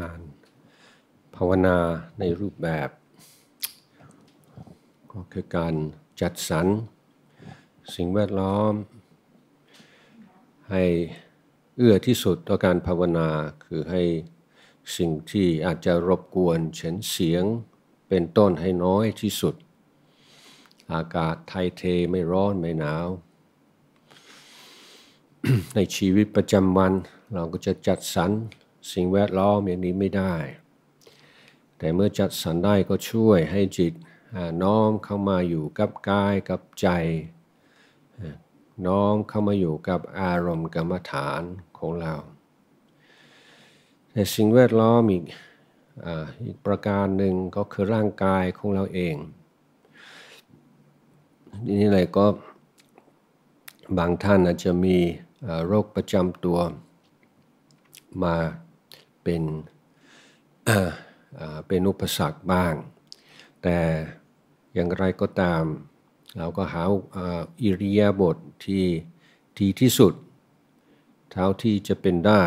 การภาวนาในรูปแบบ ก็คือการจัดสรรสิ่งแวดล้อม ให้เอื้อที่สุดต่อการภาวนาคือให้สิ่งที่อาจจะรบกวน เฉินเสียงเป็นต้นให้น้อยที่สุดอากาศไทยเทไม่ร้อนไม่หนาว ในชีวิตประจำวันเราก็จะจัดสรรสิ่งแวดล้อมอย่างนี้ไม่ได้ แต่เมื่อจัดสรรได้ก็ช่วยให้จิตน้อมเข้ามาอยู่กับกาย กับใจ น้อมเข้ามาอยู่กับอารมณ์กรรมฐานของเราแต่สิ่งแวดล้อมอีกอีกประการหนึ่งก็คือร่างกายของเราเองนี่ะไรก็บางท่านอาจจะมีโรคประจำตัวมาเป็นเป็นอุปสรรคบ้าง แต่อย่างไรก็ตาม เราก็หาอิริยาบถทที่ดีที่สุด เท่าที่จะเป็นได้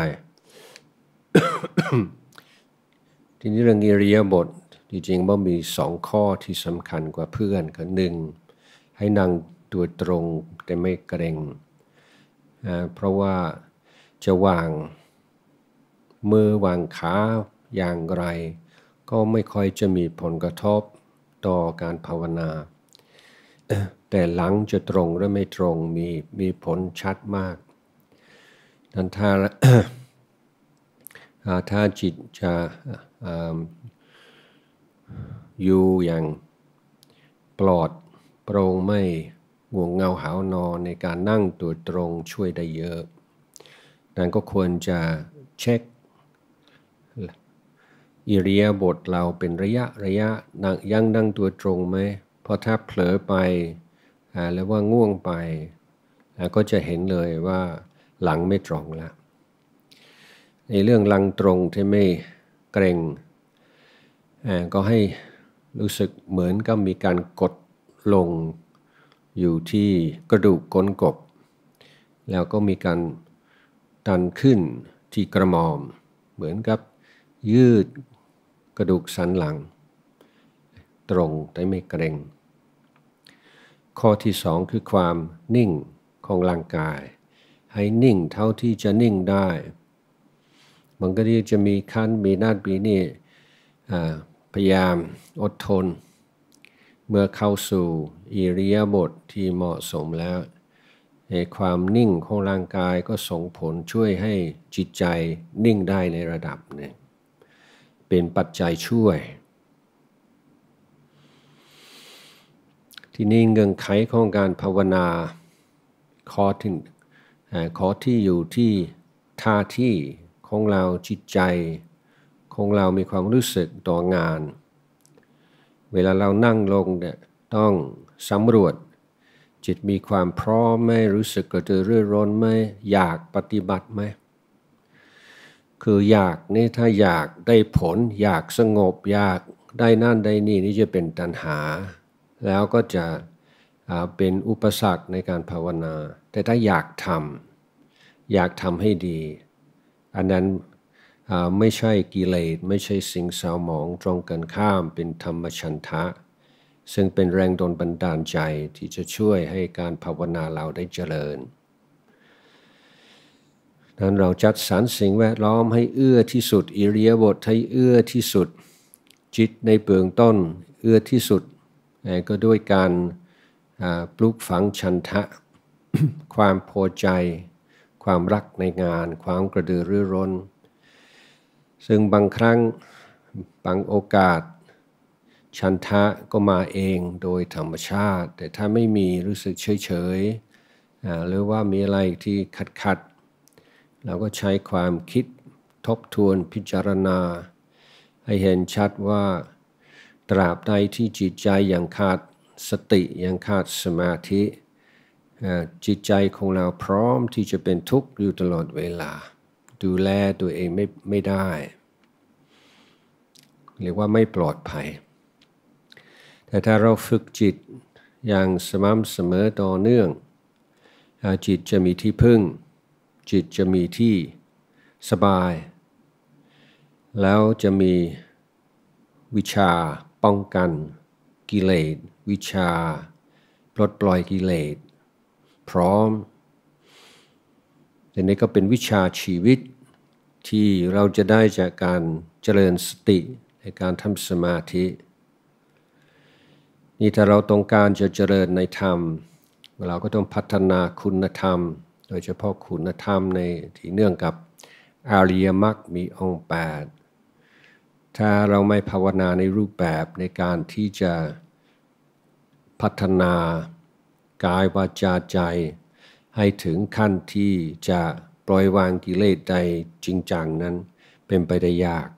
ทีนี้เรื่องอิริยาบถจริงๆว่ามีสองข้อที่สำคัญกว่าเพื่อนคือหนึ่งให้นั่งตัวตรงแต่ไม่เกรงเพราะว่าจะวางมือวางขาอย่างไร ก็ไม่ค่อยจะมีผลกระทบต่อการภาวนา แต่หลังจะตรงหรือไม่ตรงมีมีผลชัดมากนั้นถ้าถ้าจิตจะอยู่อย่างปลอด โปร่งไม่ง่วงเงาหาวนอนในการนั่งตัวตรงช่วยได้เยอะนั้นก็ควรจะเช็คอิริยาบถเราเป็นระยะระยะนั่งยังนั่งตัวตรงไหมพอถ้าเผลอไปอแล้ว่าง่วงไป ก็จะเห็นเลยว่าหลังไม่ตรงแล้วในเรื่องหลังตรงที่ไม่เกรงก็ให้รู้สึกเหมือนกับมีการกดลงอยู่ที่กระดูกก้นกบ แล้วก็มีการดันขึ้นที่กระหม่อม เหมือนกับยืดกระดูกสันหลังตรงแต่ไม่เกร็งข้อที่สองคือความนิ่งของร่างกาย ให้นิ่งเท่าที่จะนิ่งได้ มันก็จะมีขั้นมีนาดมีนี่พยายามอดทน เมื่อเข้าสู่อิริยาบถทที่เหมาะสมแล้วในความนิ่งของร่างกายก็ส่งผลช่วยให้จิตใจนิ่งได้ในระดับหนึ่งเป็นปัจจัยช่วย ที่นี่เงื่อนไขของการภาวนาคอถึขอที่อยู่ที่ท่าที่ของเราจิตใจ ของเรามีความรู้สึกต่องาน เวลาเรานั่งลงเนี่ยต้องสำรวจ จิตมีความพร้อมไหมรู้สึกกระตือรือร้นไหมอยากปฏิบัติไหมคืออยาก นี่ ถ้าอยากได้ผล อยากสงบ อยากได้นั่นได้นี่ นี่จะเป็นตัณหา แล้วก็จะเป็นอุปสรรคในการภาวนา แต่ถ้าอยากทำอยากทำให้ดี อันนั้นไม่ใช่กิเลส ไม่ใช่สิ่งสาวหมองตรงกันข้ามเป็นธรรมชันทะ ซึ่งเป็นแรงดลบันดาลใจที่จะช่วยให้การภาวนาเราได้เจริญนั้นเราจัดสรรสิ่งแวดล้อมให้เอื้อที่สุดอิริยาบถให้เอื้อที่สุดจิตในเบื้องต้นเอื้อที่สุด ก็ด้วยการปลุกฝังชันทะความพอใจ ความรักในงาน ความกระดือรือร้นซึ่งบางครั้ง บางโอกาสชันทะก็มาเองโดยธรรมชาติ แต่ถ้าไม่มีรู้สึกเฉยเฉยหรือว่ามีอะไรที่ขัดขัดเราก็ใช้ความคิดทบทวนพิจารณา ให้เห็นชัดว่าตราบใดที่จิตใจยังขาดสติยังขาดสมาธิ จิตใจของเราพร้อมที่จะเป็นทุกข์อยู่ตลอดเวลา ดูแลตัวเองไม่ไมได้เรียกว่าไม่ปลอดภัย แต่ถ้าเราฝึกจิตอย่างสม่ำเสมอต่อเนื่องจิตจะมีที่พึ่งจิตจะมีที่สบาย แล้วจะมีวิชาป้องกันกิเลสวิชา ปลดปล่อยกิเลสพร้อมแต่นี้ก็เป็นวิชาชีวิตที่เราจะได้จากการเจริญสติในการทำสมาธิ นี่ถ้าเราต้องการจะเจริญในธรรม เราก็ต้องพัฒนาคุณธรรมโดยเฉพาะคุณธรรมในที่เนื่องกับอาริยมรรคมีองค์ดถ้าเราไม่ภาวนาในรูปแบบในการที่จะพัฒนากายวาจาใจ ให้ถึงขั้นที่จะปล่อยวางกิเลสใดจริงจังนั้นเป็นไปได้ยาก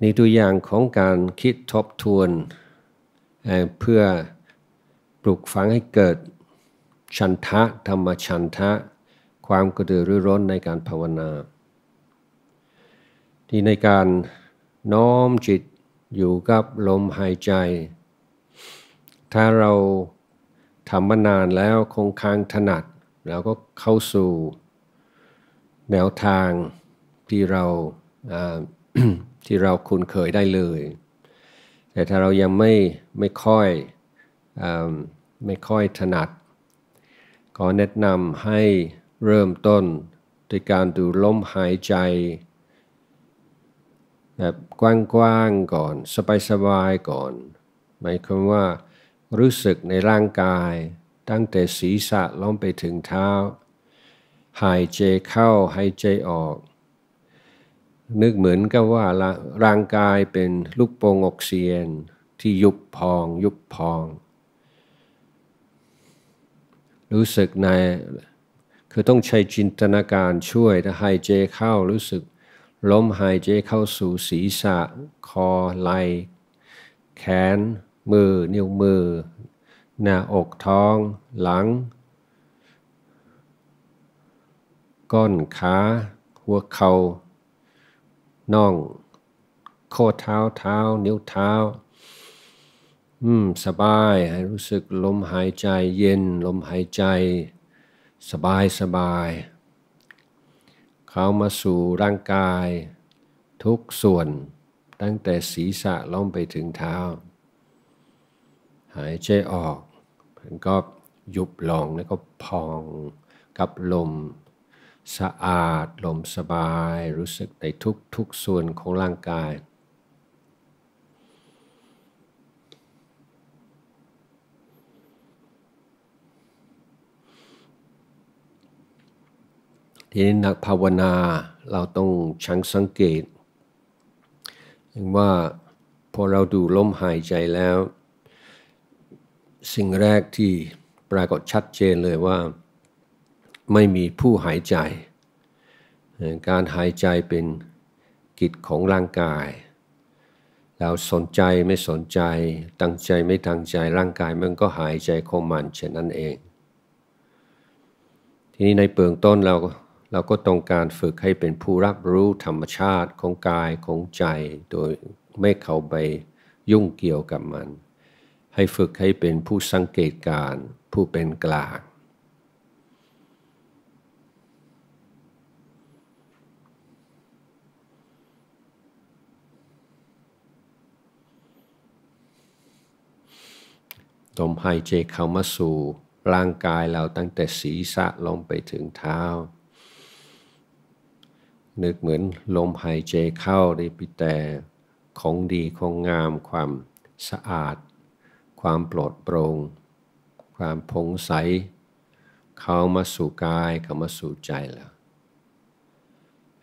ในตัวอย่างของการคิดทบทวนเพื่อปลุกฝังให้เกิดชันทะธรรมชันทะความกระตือรือร้นในการภาวนา ที่ในการน้อมจิตอยู่กับลมหายใจ ถ้าเราทำมานานแล้วคงค้างถนัด แล้วก็เข้าสู่แนวทางที่เราที่เราคุ้นเคยได้เลย แต่ถ้าเรายังไม่ไม่ค่อยไม่ค่อยถนัดขอแนะนำให้เริ่มต้นด้วยการดูลมหายใจแบบกว้างๆก่อนสบายๆก่อนหมายความว่ารู้สึกในร่างกายตั้งแต่ศีรษะล้มไปถึงเท้า หายใจเข้าหายใจออก นึกเหมือนกับว่าร่างกายเป็นลูกโป่งออกเซียน ที่ยุบพองยุบพองรู้สึกในคือต้องใช้จินตนาการช่วยถ้าหายใจเข้า รู้สึกลมหายใจเข้าสู่ศีรษะ คอไหล่แขน มือ นิ้วมือ หน้าอกท้อง หลัง ก้นขาหัวเขา่า น่องข้อเท้าเท้า นิ้วเท้าอืม สบายให้รู้สึกลมหายใจเย็นลมหายใจสบายสบาย เข้ามาสู่ร่างกาย ทุกส่วนตั้งแต่ศีรษะล่องไปถึงเท้าหายใจออกมันก็ยุบลงแล้วก็พองกับลม สะอาดลมสบายรู้สึกในทุกทุกส่วนของร่างกายทีนี้นักภาวนาเราต้องชังสังเกตอย่างว่า พอเราดูลมหายใจแล้ว สิ่งแรกที่ปรากฏชัดเจนเลยว่า ไม่มีผู้หายใจ การหายใจเป็นกิจของร่างกายเราสนใจไม่สนใจตั้งใจไม่ตั้งใจร่างกายมันก็หายใจของมันเช่นนั้นเองทีนี้ในเบื้องต้นเราเราก็ต้องการฝึกให้เป็นผู้รับรู้ธรรมชาติของกายของใจโดยไม่เข้าไปยุ่งเกี่ยวกับมัน ให้ฝึกให้เป็นผู้สังเกตการผู้เป็นกลางลมหายใจเข้ามาสู่ร่างกายเราตั้งแต่ศีรษะลงไปถึงเท้านึกเหมือนลมหายใจเข้าได้ปิแต่ของดีของงามความสะอาด ความปลอดโปรง่งความผงใส เข้ามาสู่กายเข้ามาสู่ใจแล้ว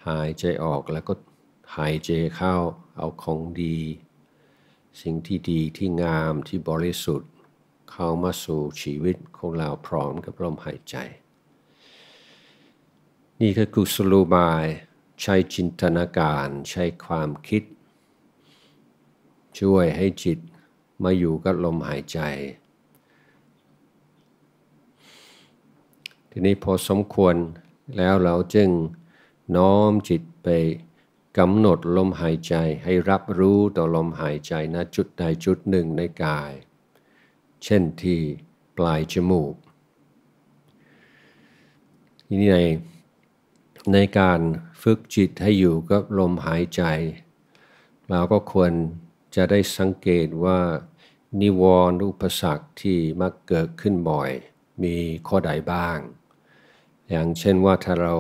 หายใจออกแล้วก็หายใจเข้าเอาของดี สิ่งที่ดีที่งามที่บริสุทธิ์ เข้ามาสู่ชีวิตของเราพร้อมกับลมหายใจนี่คือกุศลบายใช้จินตนาการใช้ความคิด ช่วยให้จิตมาอยู่กับลมหายใจ ทีนี้พอสมควรแล้วเราจึงน้อมจิตไปกำหนดลมหายใจให้รับรู้ต่อลมหายใจณจุดใดจุดหนึ่งในกาย เช่นที่ปลายจมูกนี่ในในการฝึกจิตให้อยู่กับลมหายใจ เราก็ควรจะได้สังเกตว่านิวรณ์อุปสรรคที่มักเกิดขึ้นบ่อย มีข้อใดบ้าง อย่างเช่นว่าถ้าเรา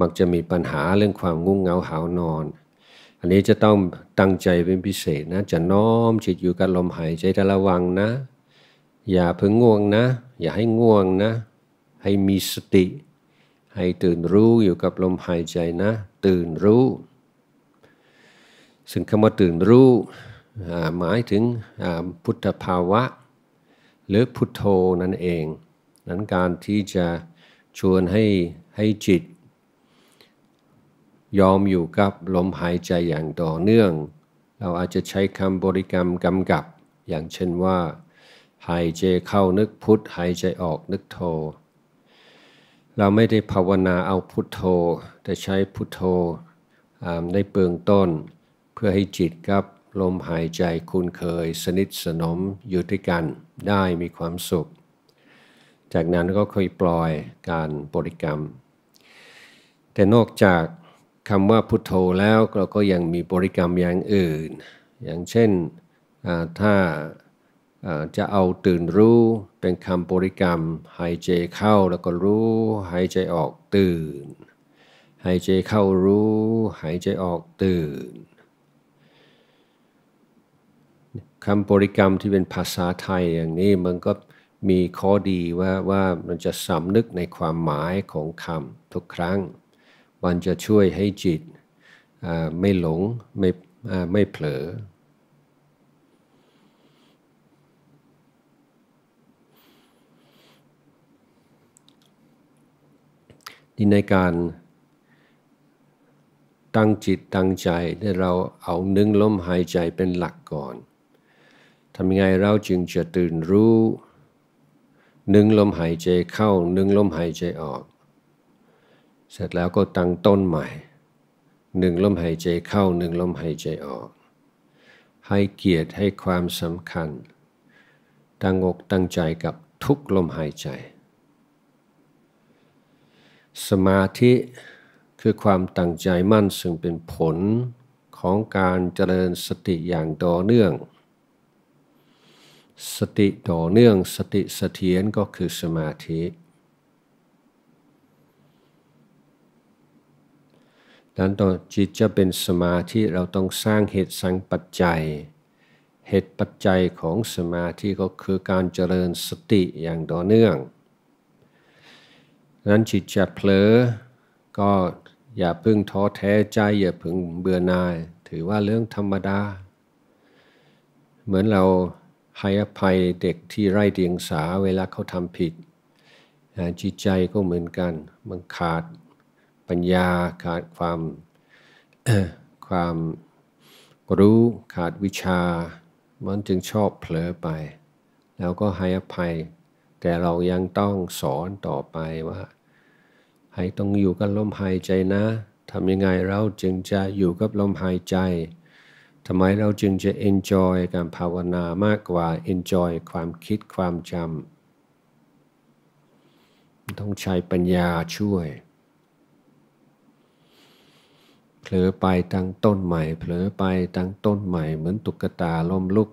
มักจะมีปัญหาเรื่องความงุ่งเหงาหานอน อันนี้จะต้องตั้งใจเป็นพิเศษนะ จะน้อมจิตอยู่กับลมหายใจแต่ระวังนะ อย่าเพิ่งง่วงนะ อย่าให้ง่วงนะ ให้มีสติให้ตื่นรู้อยู่กับลมหายใจนะตื่นรู้ ซึ่งคำว่าตื่นรู้หมายถึงพุทธภาวะ หรือพุทโธนั่นเอง นั้นการที่จะชวนให้ให้จิตยอมอยู่กับลมหายใจอย่างต่อเนื่อง เราอาจจะใช้คำบริกรรมกำกับ อย่างเช่นว่า หายใจเข้านึกพุทหายใจออกนึกโธเราไม่ได้ภาวนาเอาพุทโธแต่ใช้พุทโธในเบื้องต้นเพื่อให้จิตกับลมหายใจคุ้นเคย สนิทสนมอยู่ด้วยกันได้มีความสุข จากนั้นก็ค่อยปล่อยการบริกรรม แต่นอกจากคำว่าพุทโธแล้วเราก็ยังมีบริกรรมอย่างอื่น อย่างเช่นถ้าจะเอาตื่นรู้เป็นคำบริกรรมหายใจเข้าแล้วก็รู้หายใจออกตื่นหายใจเข้ารู้หายใจออกตื่นคำบริกรรมที่เป็นภาษาไทยอย่างนี้มันก็มีข้อดีว่า ว่ามันจะสำนึกในความหมายของคำทุกครั้ง มันจะช่วยให้จิตไม่หลงไม่ไม่เผลอนี่ในการตั้งจิตตั้งใจเนี่เราเอานึ่งลมหายใจเป็นหลักก่อน ทำยังไงเราจึงจะตื่นรู้นึ่งลมหายใจเข้านึ่งลมหายใจออก เสร็จแล้วก็ตั้งต้นใหม่หนึ่งลมหายใจเข้าหนึ่งลมหายใจออก ให้เกียรติให้ความสำคัญ ตั้งอกตั้งใจกับทุกลมหายใจสมาธิคือความตั้งใจมั่น ซึ่งเป็นผลของการเจริญสติอย่างต่อเนื่อง สติต่อเนื่อง สติสเสถียรก็คือสมาธิ ดังนั้นต่อจิตจะเป็นสมาธิเราต้องสร้างเหตุสังปัจจัย เหตุปัจจัยของสมาธิก็คือการเจริญสติอย่างต่อเนื่องนั้นจิตจะเผลอ ก็อย่าพึ่งท้อแท้ใจ อย่าพึ่งเบื่อนาย ถือว่าเรื่องธรรมดา เหมือนเราให้อภัยเด็กที่ไร้เดียงสาเวลาเขาทำผิด จิตใจก็เหมือนกัน มันขาดปัญญาขาดความความรู้ขาดวิชา มันจึงชอบเผลอไป แล้วก็ให้อภัยแต่เรายังต้องสอนต่อไปว่า ให้ต้องอยู่กับลมหายใจนะทำยังไงเราจึงจะอยู่กับลมหายใจทำไมเราจึงจะ enjoy การภาวนามากกว่า enjoy ความคิดความจำต้องใช้ปัญญาช่วยเผลอไปตั้งต้นใหม่เผลอไปตั้งต้นใหม่เหมือนตุกตาล้มลุก